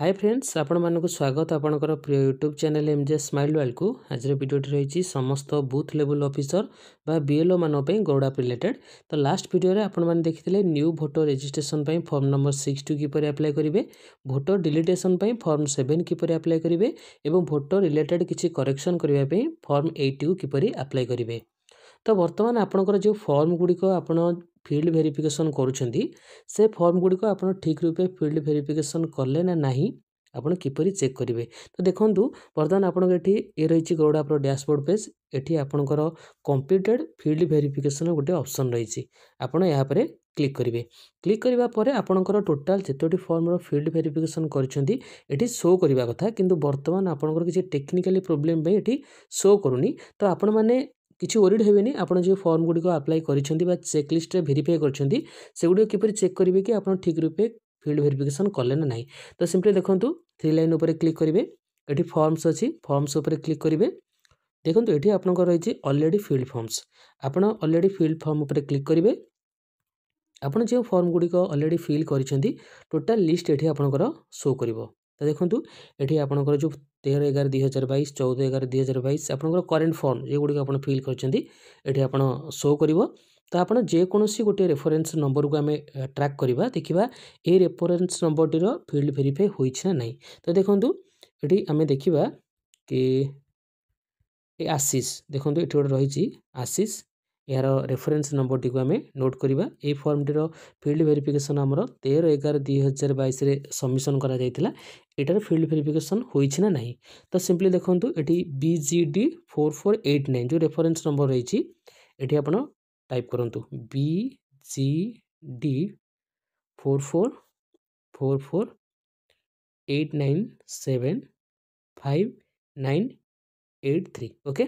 high friends ଆପଣମାନଙ୍କୁ ସ୍ୱାଗତ ଆପଣଙ୍କର ପ୍ରିୟ YouTube channel M J smile ୱାଲ୍କୁ ଆଜିର ଭିଡ଼ିଓଟି ରହିଛି ସମସ୍ତ ବୁଥ୍ ଲେଭଲ୍ ଅଫିସର ବା ବିଏଲ୍ଓମାନଙ୍କ ପାଇଁ ଗୌଡ଼ାପ୍ ରିଲେଟେଡ୍ ତ ଲାଷ୍ଟ ଭିଡ଼ିଓରେ ଆପଣମାନେ ଦେଖିଥିଲେ ନ୍ୟୁ ଭୋଟର ରେଜିଷ୍ଟ୍ରେସନ୍ ପାଇଁ ଫର୍ମ ନମ୍ବର ସିକ୍ସ ଟୁ କିପରି ଆପ୍ଲାଏ କରିବେ ଭୋଟର ଡିଲିଟେସନ୍ ପାଇଁ ଫର୍ମ ସେଭେନ୍ କିପରି ଆପ୍ଲାଏ କରିବେ ଏବଂ ଭୋଟର ରିଲେଟେଡ୍ କିଛି କରେକ୍ସନ୍ କରିବା ପାଇଁ ଫର୍ମ ଏଇଟ୍କୁ କିପରି ଆପ୍ଲାଏ କରିବେ ତ ବର୍ତ୍ତମାନ ଆପଣଙ୍କର ଯେଉଁ ଫର୍ମ ଗୁଡ଼ିକ ଆପଣ ଫିଲ୍ଡ ଭେରିଫିକେସନ୍ କରୁଛନ୍ତି ସେ ଫର୍ମ ଗୁଡ଼ିକ ଆପଣ ଠିକ୍ ରୂପେ ଫିଲ୍ଡ ଭେରିଫିକେସନ୍ କଲେ ନା ନାହିଁ ଆପଣ କିପରି ଚେକ୍ କରିବେ ତ ଦେଖନ୍ତୁ ବର୍ତ୍ତମାନ ଆପଣଙ୍କ ଏଠି ଇଏ ରହିଛି ଗୌଡ଼ ଆପର ଡ୍ୟାସବୋର୍ଡ଼ ପେଜ୍ ଏଠି ଆପଣଙ୍କର କମ୍ପ୍ଲିଟେଡ଼୍ ଫିଲ୍ଡ ଭେରିଫିକେସନ୍ ଗୋଟେ ଅପସନ୍ ରହିଛି ଆପଣ ଏହା ଉପରେ କ୍ଲିକ୍ କରିବେ କ୍ଲିକ୍ କରିବା ପରେ ଆପଣଙ୍କର ଟୋଟାଲ୍ ଯେତୋଟି ଫର୍ମର ଫିଲ୍ଡ ଭେରିଫିକେସନ୍ କରିଛନ୍ତି ଏଠି ଶୋ କରିବା କଥା କିନ୍ତୁ ବର୍ତ୍ତମାନ ଆପଣଙ୍କର କିଛି ଟେକ୍ନିକାଲି ପ୍ରୋବ୍ଲେମ୍ ପାଇଁ ଏଠି ଶୋ କରୁନି ତ ଆପଣମାନେ କିଛି ୱରିଡ଼୍ ହେବେନି ଆପଣ ଯେଉଁ ଫର୍ମ ଗୁଡ଼ିକ ଆପ୍ଲାଏ କରିଛନ୍ତି ବା ଚେକ୍ ଲିଷ୍ଟରେ ଭେରିଫାଏ କରିଛନ୍ତି ସେଗୁଡ଼ିକ କିପରି ଚେକ୍ କରିବେ କି ଆପଣ ଠିକ୍ ରୂପେ ଫିଲ୍ଡ ଭେରିଫିକେସନ୍ କଲେ ନା ନାହିଁ ତ ସିମ୍ପଲି ଦେଖନ୍ତୁ ଥ୍ରୀ ଲାଇନ୍ ଉପରେ କ୍ଲିକ୍ କରିବେ ଏଠି ଫର୍ମସ୍ ଅଛି ଫର୍ମସ୍ ଉପରେ କ୍ଲିକ୍ କରିବେ ଦେଖନ୍ତୁ ଏଠି ଆପଣଙ୍କର ରହିଛି ଅଲରେଡ଼ି ଫିଲ୍ଡ ଫର୍ମସ୍ ଆପଣ ଅଲରେଡ଼ି ଫିଲ୍ଡ ଫର୍ମ ଉପରେ କ୍ଲିକ୍ କରିବେ ଆପଣ ଯେଉଁ ଫର୍ମ ଗୁଡ଼ିକ ଅଲରେଡ଼ି ଫିଲ୍ କରିଛନ୍ତି ଟୋଟାଲ୍ ଲିଷ୍ଟ ଏଠି ଆପଣଙ୍କର ଶୋ କରିବ ତ ଦେଖନ୍ତୁ ଏଠି ଆପଣଙ୍କର ଯେଉଁ ତେର ଏଗାର ଦୁଇ ହଜାର ବାଇଶ ଚଉଦ ଏଗାର ଦୁଇ ହଜାର ବାଇଶ ଆପଣଙ୍କର କରେଣ୍ଟ ଫର୍ମ ଯେଉଁଗୁଡ଼ିକ ଆପଣ ଫିଲ୍ କରିଛନ୍ତି ଏଠି ଆପଣ ଶୋ କରିବ ତ ଆପଣ ଯେକୌଣସି ଗୋଟିଏ ରେଫରେନ୍ସ ନମ୍ବରକୁ ଆମେ ଟ୍ରାକ୍ କରିବା ଦେଖିବା ଏଇ ରେଫରେନ୍ସ ନମ୍ବରଟିର ଫିଲ୍ଡ ଭେରିଫାଏ ହୋଇଛି ନା ନାହିଁ ତ ଦେଖନ୍ତୁ ଏଠି ଆମେ ଦେଖିବା କି ଏ ଆଶିଷ ଦେଖନ୍ତୁ ଏଠି ଗୋଟେ ରହିଛି ଆଶିଷ यार रेफरेन्स नंबर टी आम नोट करवा फर्मटर फिल्ड भेरिफिकेसन आमर तेर एगार दुईार बैस सबमिशन करटार फिल्ड भेरिफिकेसन होना ना तो सीम्पली देखो ये B G D four four eight nine जो रेफरेन्स नंबर रही आप टाइप करूँ B G D four four four four eight nine seven five nine eight three okay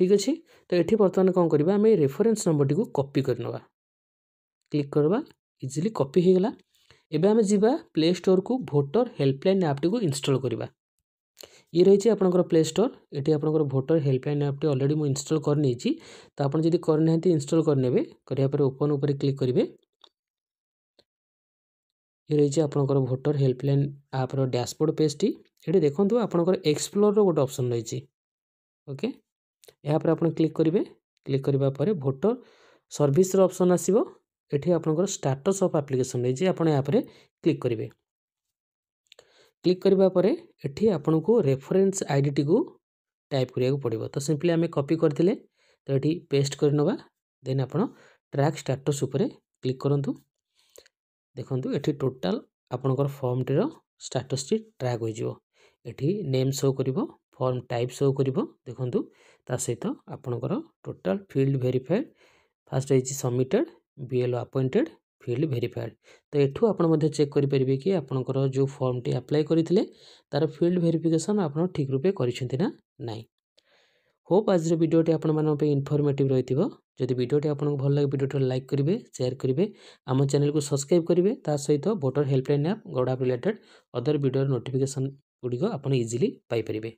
ঠিক ଅଛି ତ ଏଠି ବର୍ତ୍ତମାନ କ'ଣ କରିବା ଆମେ ରେଫରେନ୍ସ ନମ୍ବରଟିକୁ କପି କରିନେବା କ୍ଲିକ୍ କରିବା ଇଜିଲି କପି ହୋଇଗଲା ଏବେ ଆମେ ଯିବା ପ୍ଲେ ଷ୍ଟୋରକୁ ଭୋଟର ହେଲ୍ପଲାଇନ୍ ଆପ୍ଟିକୁ ଇନଷ୍ଟଲ୍ କରିବା ଇଏ ରହିଛି ଆପଣଙ୍କର ପ୍ଲେ ଷ୍ଟୋର୍ ଏଠି ଆପଣଙ୍କର ଭୋଟର ହେଲ୍ପଲାଇନ୍ ଆପ୍ଟି ଅଲରେଡ଼ି ମୁଁ ଇନଷ୍ଟଲ୍ କରିନେଇଛି ତ ଆପଣ ଯଦି କରିନାହାନ୍ତି ଇନଷ୍ଟଲ୍ କରିନେବେ କରିବା ପରେ ଓପନ୍ ଉପରେ କ୍ଲିକ୍ କରିବେ ଇଏ ରହିଛି ଆପଣଙ୍କର ଭୋଟର ହେଲ୍ପଲାଇନ୍ ଆପ୍ର ଡ୍ୟାସବୋର୍ଡ଼ ପେଜ୍ଟି ଏଠି ଦେଖନ୍ତୁ ଆପଣଙ୍କର ଏକ୍ସପ୍ଲୋର୍ର ଗୋଟେ ଅପସନ୍ ରହିଛି ଓକେ ଏହାପରେ ଆପଣ କ୍ଲିକ୍ କରିବେ କ୍ଲିକ୍ କରିବା ପରେ ଭୋଟର ସର୍ଭିସ୍ର ଅପସନ୍ ଆସିବ ଏଠି ଆପଣଙ୍କର ଷ୍ଟାଟସ୍ ଅଫ୍ ଆପ୍ଲିକେସନ୍ ରହିଛି ଆପଣ ଏହାପରେ କ୍ଲିକ୍ କରିବେ କ୍ଲିକ୍ କରିବା ପରେ ଏଠି ଆପଣଙ୍କୁ ରେଫରେନ୍ସ ଆଇଡ଼ିଟିକୁ ଟାଇପ୍ କରିବାକୁ ପଡ଼ିବ ତ ସିମ୍ପଲି ଆମେ କପି କରିଥିଲେ ତ ଏଠି ପେଷ୍ଟ କରିନେବା ଦେନ୍ ଆପଣ ଟ୍ରାକ୍ ଷ୍ଟାଟସ୍ ଉପରେ କ୍ଲିକ୍ କରନ୍ତୁ ଦେଖନ୍ତୁ ଏଠି ଟୋଟାଲ୍ ଆପଣଙ୍କର ଫର୍ମଟିର ଷ୍ଟାଟସ୍ଟି ଟ୍ରାକ୍ ହୋଇଯିବ ଏଠି ନେମ୍ ସୋ କରିବ ଫର୍ମ ଟାଇପ୍ ସୋ କରିବ ଦେଖନ୍ତୁ ତା ସହିତ ଆପଣଙ୍କର ଟୋଟାଲ୍ ଫିଲ୍ଡ ଭେରିଫାଏଡ଼୍ ଫାର୍ଷ୍ଟ ରହିଛି submitted BLO appointed field verified ତ ଏଠୁ ଆପଣ ମଧ୍ୟ ଚେକ୍ କରିପାରିବେ କି ଆପଣଙ୍କର ଯେଉଁ ଫର୍ମଟି ଆପ୍ଲାଏ କରିଥିଲେ ତା'ର ଫିଲ୍ଡ ଭେରିଫିକେସନ୍ ଆପଣ ଠିକ୍ ରୂପେ କରିଛନ୍ତି ନା ନାହିଁ ହୋପ୍ ଆଜିର ଭିଡ଼ିଓଟି ଆପଣମାନଙ୍କ ପାଇଁ ଇନଫର୍ମେଟିଭ୍ ରହିଥିବ ଯଦି ଭିଡ଼ିଓଟି ଆପଣଙ୍କୁ ଭଲ ଲାଗେ ଭିଡ଼ିଓଟିକୁ ଲାଇକ୍ କରିବେ ସେୟାର କରିବେ ଆମ ଚ୍ୟାନେଲକୁ ସବସ୍କ୍ରାଇବ୍ କରିବେ ତା ସହିତ ଭୋଟର ହେଲ୍ପଲାଇନ୍ ଆପ୍ ଗଡ଼ଆପ୍ ରିଲେଟେଡ଼୍ ଅଦର୍ ଭିଡ଼ିଓର ନୋଟିଫିକେସନ୍ ଗୁଡ଼ିକ ଆପଣ ଇଜିଲି ପାଇପାରିବେ